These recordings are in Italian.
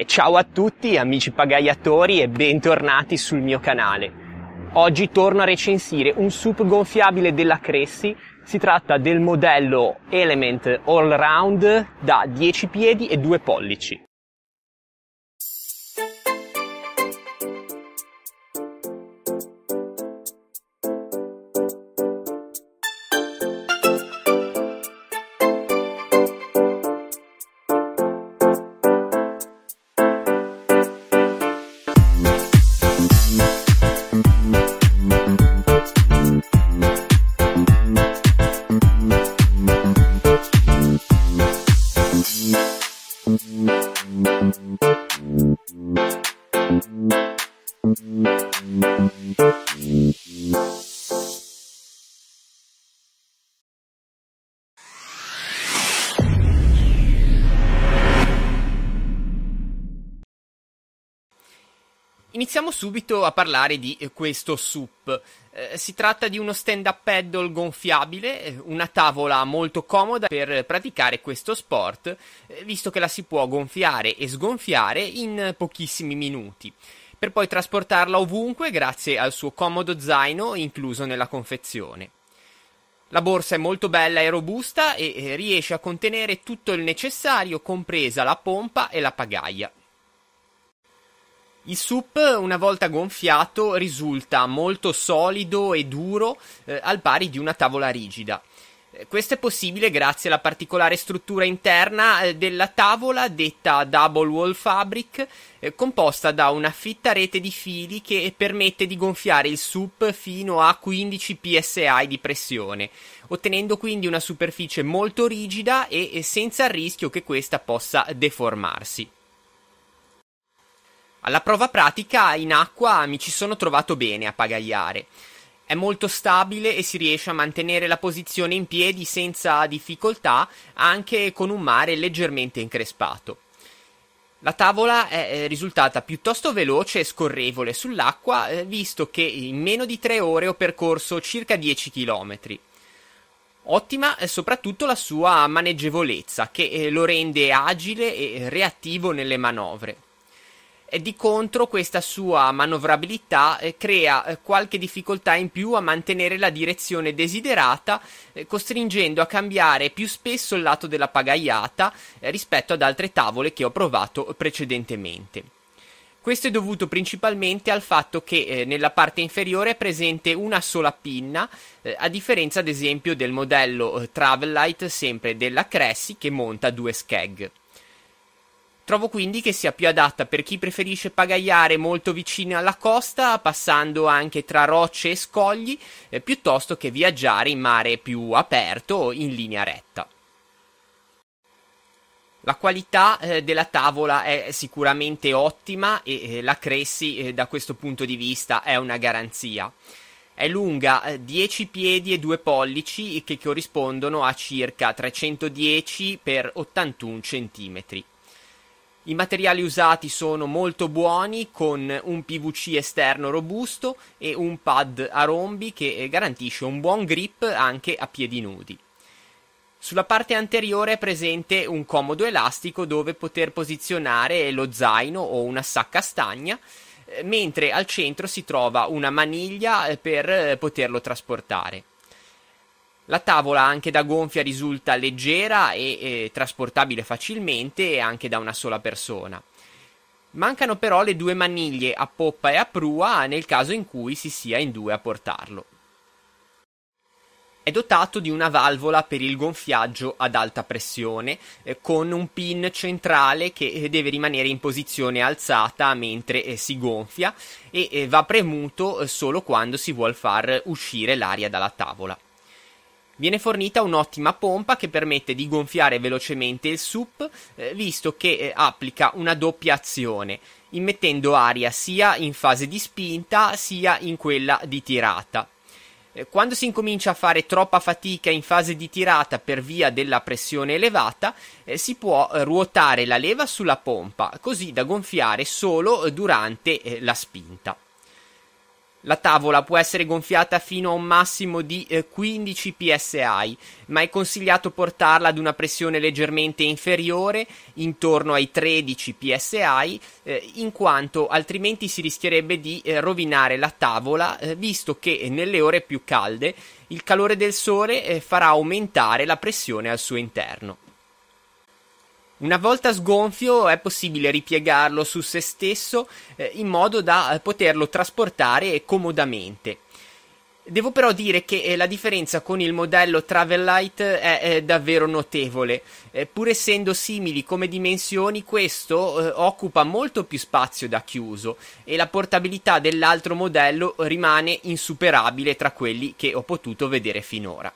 E ciao a tutti amici pagaiatori e bentornati sul mio canale. Oggi torno a recensire un SUP gonfiabile della Cressi, si tratta del modello Element All Round da 10 piedi e 2 pollici. Iniziamo subito a parlare di eh, questo SUP. Eh, si tratta di uno stand-up paddle gonfiabile, eh, una tavola molto comoda per praticare questo sport, eh, visto che la si può gonfiare e sgonfiare in pochissimi minuti, per poi trasportarla ovunque grazie al suo comodo zaino incluso nella confezione. La borsa è molto bella e robusta e riesce a contenere tutto il necessario, compresa la pompa e la pagaia. Il sup, una volta gonfiato, risulta molto solido e duro, eh, al pari di una tavola rigida. Eh, questo è possibile grazie alla particolare struttura interna eh, della tavola detta Double Wall Fabric, eh, composta da una fitta rete di fili che permette di gonfiare il SUP fino a 15 psi di pressione, ottenendo quindi una superficie molto rigida e senza il rischio che questa possa deformarsi. Alla prova pratica in acqua mi ci sono trovato bene a pagaiare. È molto stabile e si riesce a mantenere la posizione in piedi senza difficoltà anche con un mare leggermente increspato. La tavola è eh, risultata piuttosto veloce e scorrevole sull'acqua, eh, visto che in meno di tre ore ho percorso circa 10 km. Ottima è eh, soprattutto la sua maneggevolezza, che lo rende agile e reattivo nelle manovre di contro questa sua manovrabilità eh, crea eh, qualche difficoltà in più a mantenere la direzione desiderata, eh, costringendo a cambiare più spesso il lato della pagaiata eh, rispetto ad altre tavole che ho provato precedentemente. Questo è dovuto principalmente al fatto che eh, nella parte inferiore è presente una sola pinna, eh, a differenza ad esempio del modello Travel Light sempre della Cressy che monta due skeg. Trovo quindi che sia più adatta per chi preferisce pagaiare molto vicino alla costa, passando anche tra rocce e scogli, eh, piuttosto che viaggiare in mare più aperto o in linea retta. La qualità eh, della tavola è sicuramente ottima e eh, la Cressi eh, da questo punto di vista è una garanzia. È lunga 10 eh, piedi e 2 pollici che corrispondono a circa 310 x 81 cm. I materiali usati sono molto buoni con un PVC esterno robusto e un pad a rombi che eh, garantisce un buon grip anche a piedi nudi. Sulla parte anteriore è presente un comodo elastico dove poter posizionare lo zaino o una sacca stagna, eh, mentre al centro si trova una maniglia eh, per poterlo trasportare. La tavola anche da gonfia risulta leggera e, e trasportabile facilmente anche da una sola persona. Mancano però le due maniglie a poppa e a prua nel caso in cui si sia in due a portarlo. È dotato di una valvola per il gonfiaggio ad alta pressione, eh, con un pin centrale che eh, deve rimanere in posizione alzata mentre eh, si gonfia e eh, va premuto eh, solo quando si vuol far uscire l'aria dalla tavola. Viene fornita un'ottima pompa che permette di gonfiare velocemente il SUP, eh, visto che eh, applica una doppia azione, immettendo aria sia in fase di spinta sia in quella di tirata. Eh, quando si incomincia a fare troppa fatica in fase di tirata per via della pressione elevata, eh, si può eh, ruotare la leva sulla pompa, così da gonfiare solo durante la spinta. La tavola può essere gonfiata fino a un massimo di 15 eh, psi, ma è consigliato portarla ad una pressione leggermente inferiore, intorno ai 13 psi, eh, in quanto altrimenti si rischierebbe di eh, rovinare la tavola, visto che nelle ore più calde il calore del sole farà aumentare la pressione al suo interno. Una volta sgonfio è possibile ripiegarlo su se stesso eh, in modo da eh, poterlo trasportare comodamente. Devo però dire che eh, la differenza con il modello Travel Light è, eh, è davvero notevole. Eh, pur essendo simili come dimensioni, questo eh, occupa molto più spazio da chiuso e la portabilità dell'altro modello rimane insuperabile tra quelli che ho potuto vedere finora.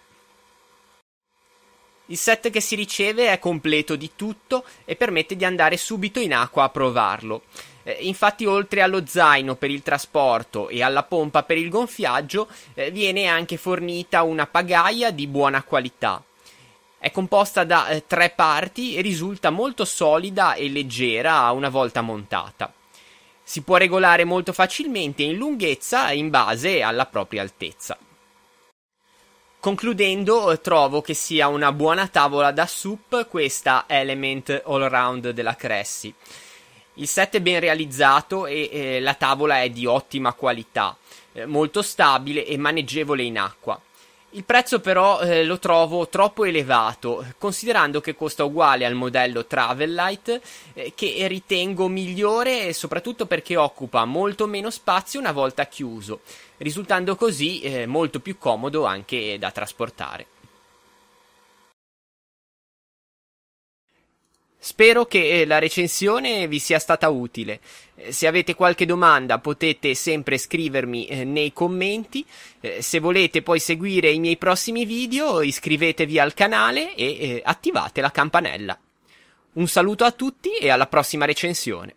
Il set che si riceve è completo di tutto e permette di andare subito in acqua a provarlo. Eh, infatti, oltre allo zaino per il trasporto e alla pompa per il gonfiaggio, eh, viene anche fornita una pagaia di buona qualità. È composta da eh, tre parti e risulta molto solida e leggera una volta montata. Si può regolare molto facilmente in lunghezza in base alla propria altezza. Concludendo, eh, trovo che sia una buona tavola da soup questa Element All Round della Cressy. Il set è ben realizzato e eh, la tavola è di ottima qualità, eh, molto stabile e maneggevole in acqua. Il prezzo però eh, lo trovo troppo elevato, considerando che costa uguale al modello Travel Light, eh, che ritengo migliore soprattutto perché occupa molto meno spazio una volta chiuso, risultando così eh, molto più comodo anche da trasportare. Spero che eh, la recensione vi sia stata utile. Eh, se avete qualche domanda potete sempre scrivermi eh, nei commenti. Se volete poi seguire i miei prossimi video iscrivetevi al canale e attivate la campanella. Un saluto a tutti e alla prossima recensione.